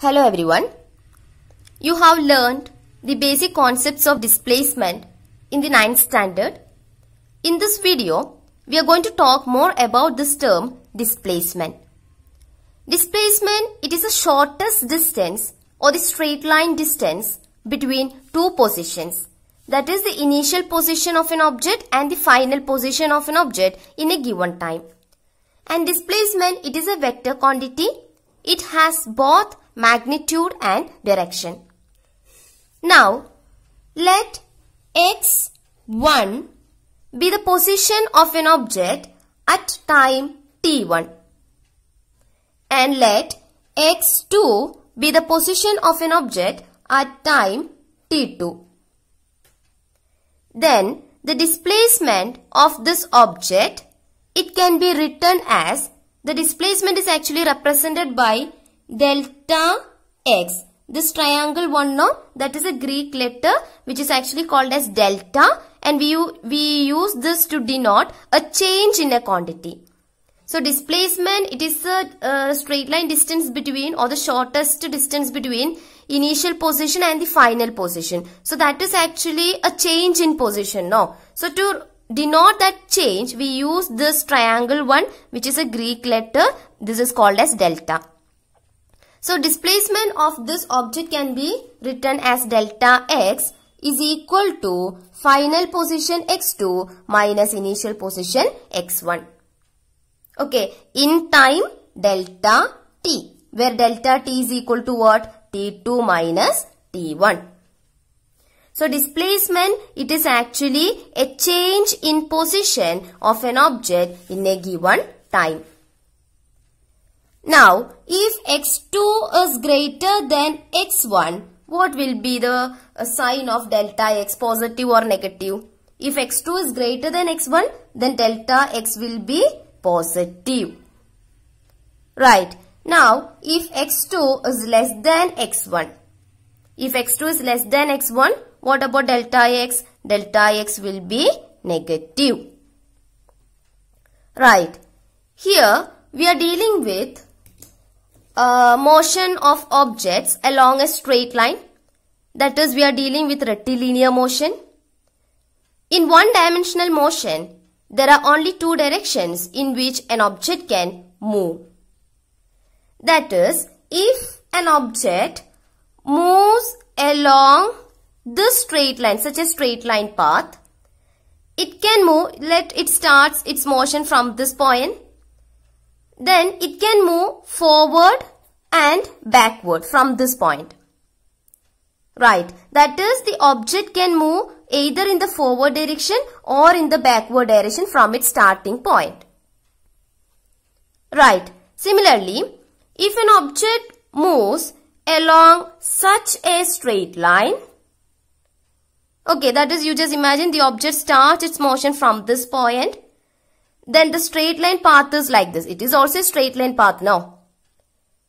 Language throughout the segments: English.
Hello everyone. You have learned the basic concepts of displacement in the 9th standard. In this video, we are going to talk more about this term displacement. Displacement, it is the shortest distance or the straight line distance between two positions. That is the initial position of an object and the final position of an object in a given time. And displacement, it is a vector quantity. It has both magnitude and direction. Now, let x1 be the position of an object at time t1 and let x2 be the position of an object at time t2. Then the displacement of this object, it can be written as the displacement is actually represented by delta x. This triangle one now that is a Greek letter which is actually called as delta and we, we use this to denote a change in a quantity. So displacement it is a, a straight line distance between or the shortest distance between initial position and the final position. So that is actually a change in position now. So to denote that change we use this triangle one which is a Greek letter this is called as delta. So displacement of this object can be written as delta x is equal to final position x2 minus initial position x1. Okay, in time delta t where delta t is equal to what? t2 minus t1. So displacement, it is actually a change in position of an object in a given time. Now, if x2 is greater than x1, what will be the uh, sign of delta x, positive or negative? If x2 is greater than x1, then delta x will be positive. Right. Now, if x2 is less than x1, if x2 is less than x1, what about delta x? Delta x will be negative. Right. Here, we are dealing with uh, motion of objects along a straight line. That is, we are dealing with rectilinear motion. In one dimensional motion, there are only two directions in which an object can move. That is, if an object moves along this straight line, such a straight line path, it can move, let it starts its motion from this point then it can move forward and backward from this point. Right, that is the object can move either in the forward direction or in the backward direction from its starting point. Right, similarly, if an object moves along such a straight line, okay, that is you just imagine the object starts its motion from this point then the straight line path is like this. It is also a straight line path now.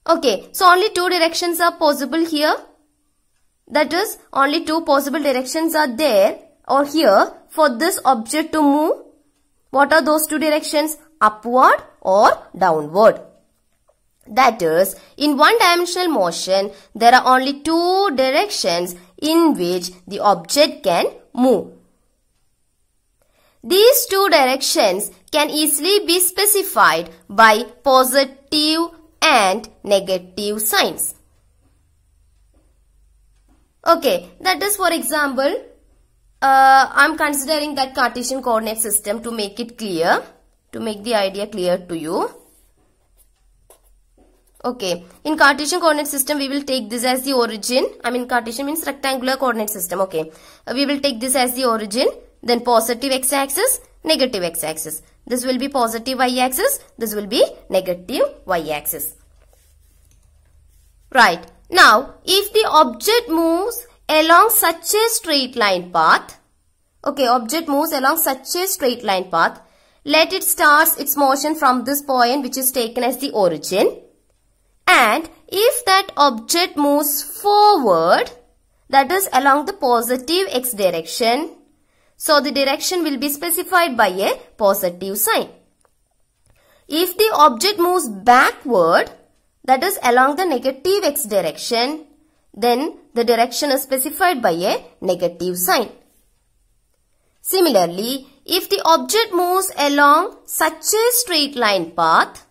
Okay, so only two directions are possible here. That is, only two possible directions are there or here for this object to move. What are those two directions? Upward or downward. That is, in one dimensional motion, there are only two directions in which the object can move. These two directions can easily be specified by positive and negative signs. Okay, that is for example, uh, I'm considering that Cartesian coordinate system to make it clear, to make the idea clear to you. Okay, in Cartesian coordinate system, we will take this as the origin. I mean, Cartesian means rectangular coordinate system. Okay, we will take this as the origin then positive x-axis, negative x-axis. This will be positive y-axis. This will be negative y-axis. Right. Now, if the object moves along such a straight line path, okay, object moves along such a straight line path, let it starts its motion from this point which is taken as the origin. And if that object moves forward, that is along the positive x direction, so the direction will be specified by a positive sign. If the object moves backward, that is along the negative x direction, then the direction is specified by a negative sign. Similarly, if the object moves along such a straight line path,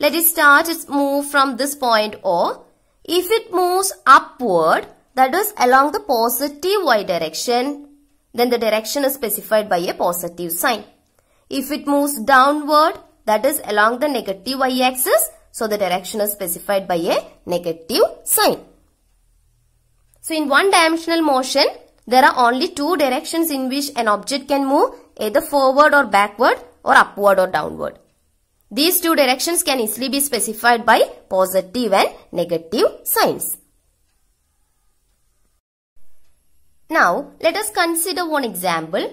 let it start its move from this point or if it moves upward, that is along the positive y direction, then the direction is specified by a positive sign. If it moves downward, that is along the negative y-axis, so the direction is specified by a negative sign. So in one dimensional motion, there are only two directions in which an object can move, either forward or backward or upward or downward. These two directions can easily be specified by positive and negative signs. Now, let us consider one example.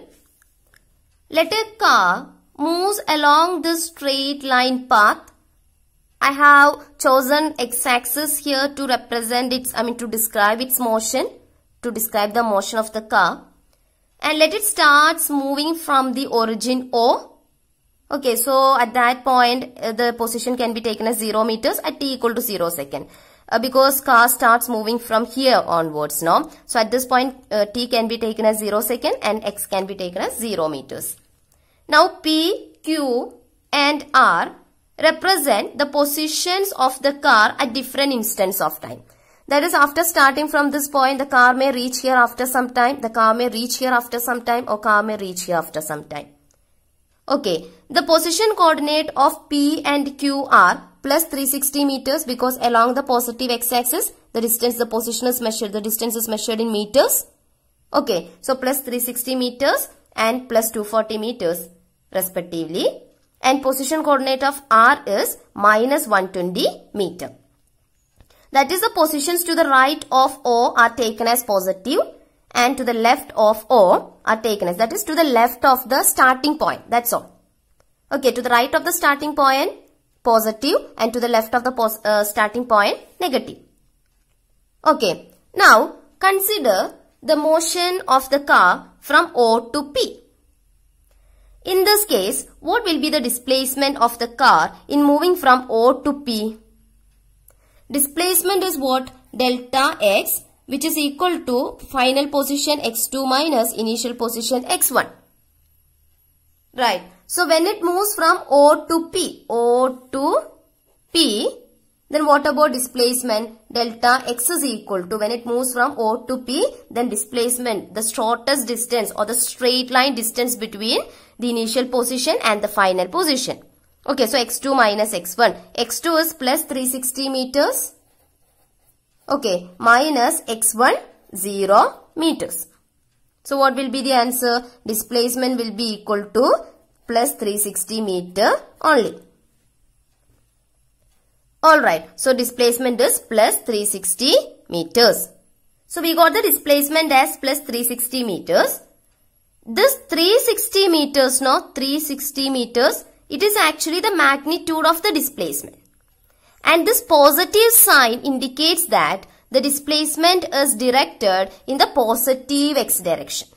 Let a car moves along this straight line path. I have chosen x-axis here to represent its, I mean to describe its motion, to describe the motion of the car. And let it starts moving from the origin O. Okay, so at that point, uh, the position can be taken as 0 meters at t equal to 0 second uh, because car starts moving from here onwards now. So at this point uh, t can be taken as 0 second and x can be taken as 0 meters. Now P, Q and R represent the positions of the car at different instants of time. That is after starting from this point the car may reach here after some time, the car may reach here after some time or car may reach here after some time. Okay, the position coordinate of P and Q are plus 360 meters because along the positive x-axis, the distance, the position is measured, the distance is measured in meters. Okay, so plus 360 meters and plus 240 meters respectively. And position coordinate of R is minus 120 meter. That is the positions to the right of O are taken as positive and to the left of O are taken as that is to the left of the starting point. That's all. Okay, to the right of the starting point positive and to the left of the uh, starting point negative. Okay. Now consider the motion of the car from O to P. In this case, what will be the displacement of the car in moving from O to P? Displacement is what? Delta x which is equal to final position x2 minus initial position x1. Right. So when it moves from O to P, O to P, then what about displacement? Delta x is equal to when it moves from O to P, then displacement, the shortest distance or the straight line distance between the initial position and the final position. Okay, so x2 minus x1. x2 is plus 360 meters. Okay, minus x1, 0 meters. So what will be the answer? Displacement will be equal to plus 360 meter only. Alright, so displacement is plus 360 meters. So we got the displacement as plus 360 meters. This 360 meters, no, 360 meters, it is actually the magnitude of the displacement. And this positive sign indicates that the displacement is directed in the positive x direction.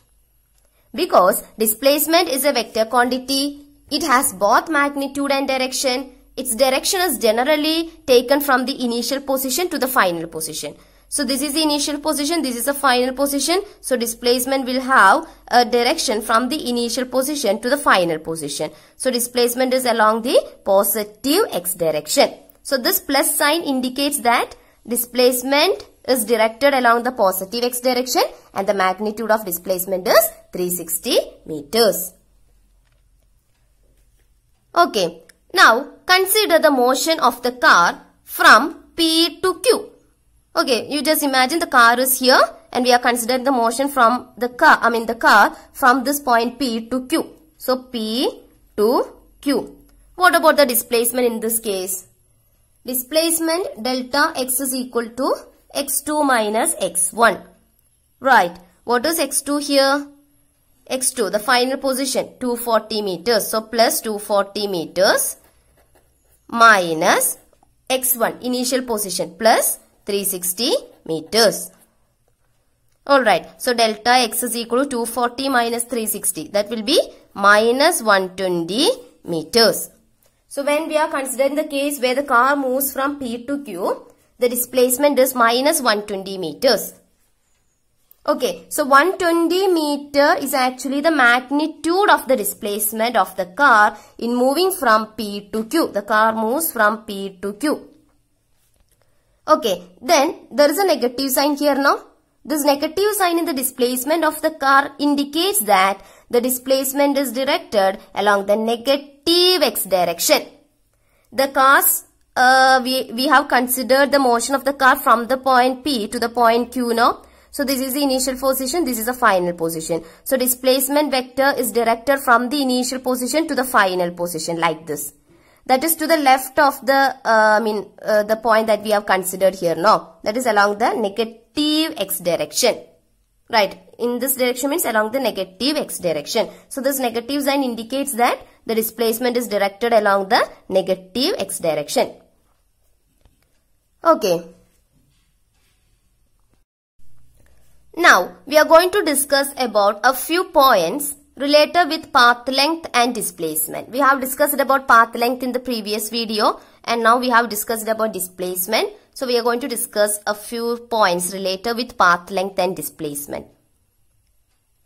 Because displacement is a vector quantity, it has both magnitude and direction. Its direction is generally taken from the initial position to the final position. So this is the initial position, this is the final position. So displacement will have a direction from the initial position to the final position. So displacement is along the positive x direction. So this plus sign indicates that displacement is directed along the positive x direction and the magnitude of displacement is 360 meters. Okay, now consider the motion of the car from P to Q. Okay, you just imagine the car is here and we are considering the motion from the car, I mean the car from this point P to Q. So P to Q. What about the displacement in this case? Displacement delta x is equal to x2 minus x1. Right. What is x2 here? x2, the final position, 240 meters. So, plus 240 meters minus x1, initial position, plus 360 meters. Alright, so delta x is equal to 240 minus 360. That will be minus 120 meters. So, when we are considering the case where the car moves from P to Q, the displacement is minus 120 meters. Okay, so 120 meter is actually the magnitude of the displacement of the car in moving from P to Q. The car moves from P to Q. Okay, then there is a negative sign here now. This negative sign in the displacement of the car indicates that the displacement is directed along the negative x direction. The car's uh, we, we have considered the motion of the car from the point P to the point Q now. So this is the initial position, this is the final position. So displacement vector is directed from the initial position to the final position like this. That is to the left of the, uh, I mean, uh, the point that we have considered here now. That is along the negative x direction. Right, in this direction means along the negative x direction. So this negative sign indicates that the displacement is directed along the negative x direction. Okay. Now, we are going to discuss about a few points related with path length and displacement. We have discussed about path length in the previous video and now we have discussed about displacement. So, we are going to discuss a few points related with path length and displacement.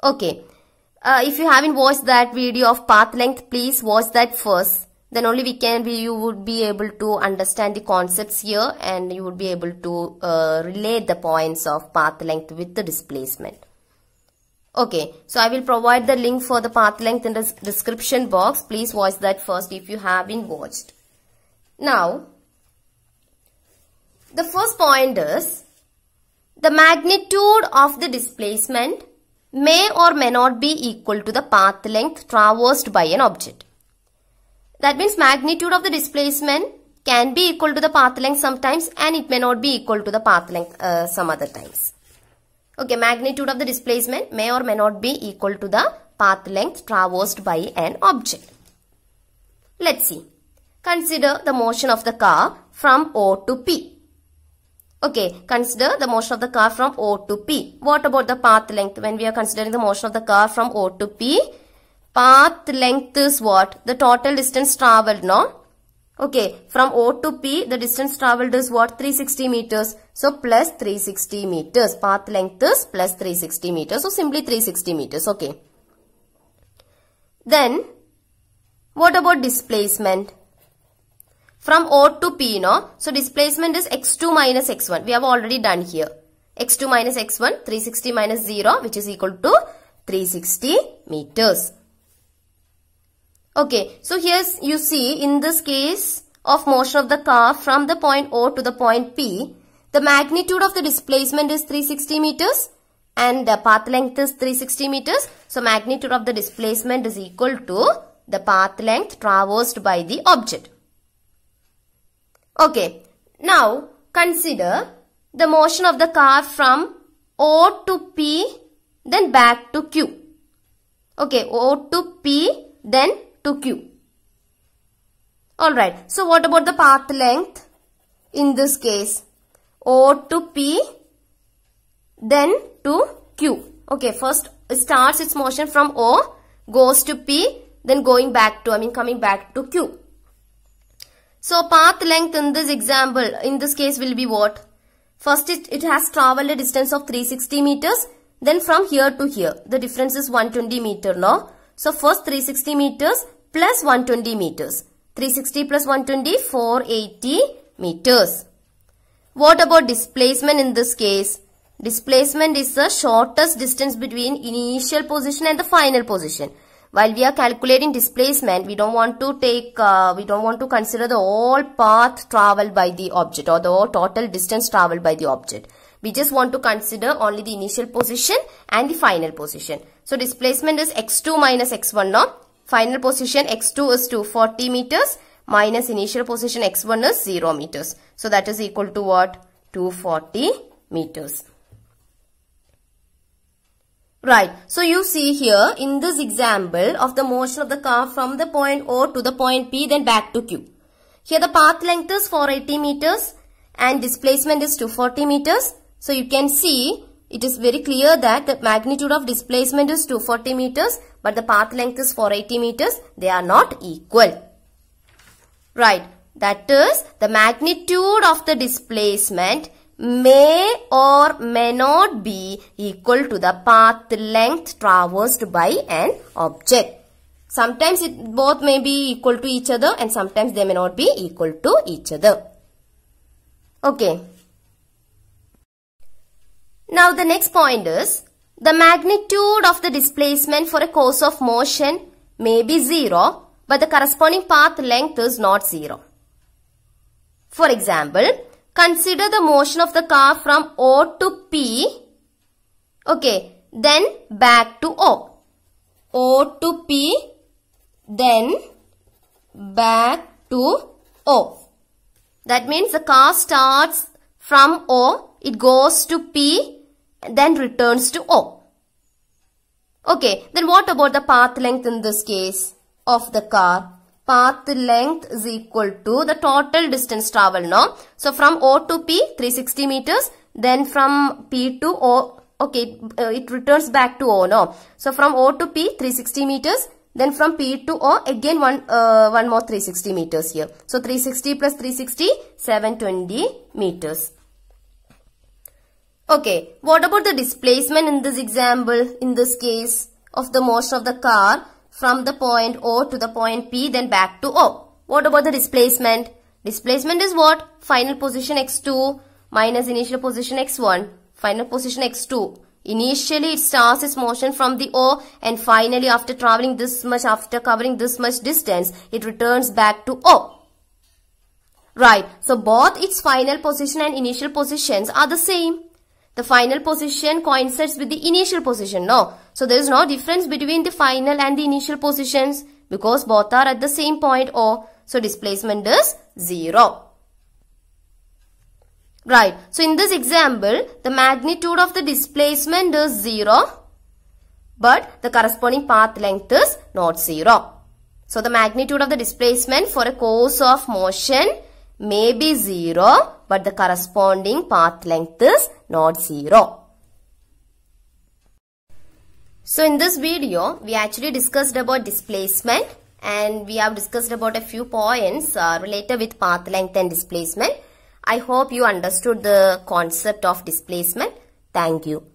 Okay, uh, if you haven't watched that video of path length, please watch that first. Then only we can be, you would be able to understand the concepts here and you would be able to uh, relate the points of path length with the displacement. Okay, so I will provide the link for the path length in the description box. Please watch that first if you haven't watched. Now, the first point is the magnitude of the displacement may or may not be equal to the path length traversed by an object. That means magnitude of the displacement can be equal to the path length sometimes and it may not be equal to the path length uh, some other times. Okay, magnitude of the displacement may or may not be equal to the path length traversed by an object. Let's see. Consider the motion of the car from O to P. Okay, consider the motion of the car from O to P. What about the path length when we are considering the motion of the car from O to P? Path length is what? The total distance traveled, no? Okay, from O to P, the distance traveled is what? 360 meters. So, plus 360 meters. Path length is plus 360 meters. So, simply 360 meters, okay. Then, what about displacement? from O to P, no? So displacement is x2 minus x1. We have already done here. x2 minus x1, 360 minus 0, which is equal to 360 meters. Okay, so here you see in this case of motion of the car from the point O to the point P, the magnitude of the displacement is 360 meters and the path length is 360 meters. So magnitude of the displacement is equal to the path length traversed by the object. Okay, now consider the motion of the car from O to P then back to Q. Okay, O to P then to Q. Alright, so what about the path length in this case? O to P then to Q. Okay, first it starts its motion from O, goes to P, then going back to, I mean coming back to Q. So path length in this example, in this case will be what? First it, it has traveled a distance of 360 meters. Then from here to here, the difference is 120 meter now. So first 360 meters plus 120 meters. 360 plus 120, 480 meters. What about displacement in this case? Displacement is the shortest distance between initial position and the final position while we are calculating displacement we don't want to take uh, we don't want to consider the all path traveled by the object or the total distance traveled by the object we just want to consider only the initial position and the final position so displacement is x2 minus x1 now final position x2 is 240 meters minus initial position x1 is 0 meters so that is equal to what 240 meters Right. So you see here in this example of the motion of the car from the point O to the point P then back to Q. Here the path length is 480 meters and displacement is 240 meters. So you can see it is very clear that the magnitude of displacement is 240 meters but the path length is 480 meters. They are not equal. Right. That is the magnitude of the displacement may or may not be equal to the path length traversed by an object. Sometimes it both may be equal to each other and sometimes they may not be equal to each other. Okay. Now the next point is the magnitude of the displacement for a course of motion may be 0 but the corresponding path length is not 0. For example, Consider the motion of the car from O to P. Okay. Then back to O. O to P. Then back to O. That means the car starts from O. It goes to P. Then returns to O. Okay. Then what about the path length in this case of the car? path length is equal to the total distance traveled. No? So from O to P 360 meters then from P to O okay uh, it returns back to O no. So from O to P 360 meters then from P to O again one uh, one more 360 meters here. So 360 plus 360 720 meters. Okay what about the displacement in this example in this case of the motion of the car from the point O to the point P then back to O. What about the displacement? Displacement is what? Final position x2 minus initial position x1. Final position x2. Initially it starts its motion from the O and finally after traveling this much, after covering this much distance, it returns back to O. Right, so both its final position and initial positions are the same. The final position coincides with the initial position, no? So there is no difference between the final and the initial positions because both are at the same point O. So displacement is 0. Right. So in this example, the magnitude of the displacement is 0 but the corresponding path length is not 0. So the magnitude of the displacement for a course of motion may be 0 but the corresponding path length is not 0. So in this video we actually discussed about displacement and we have discussed about a few points uh, related with path length and displacement. I hope you understood the concept of displacement. Thank you.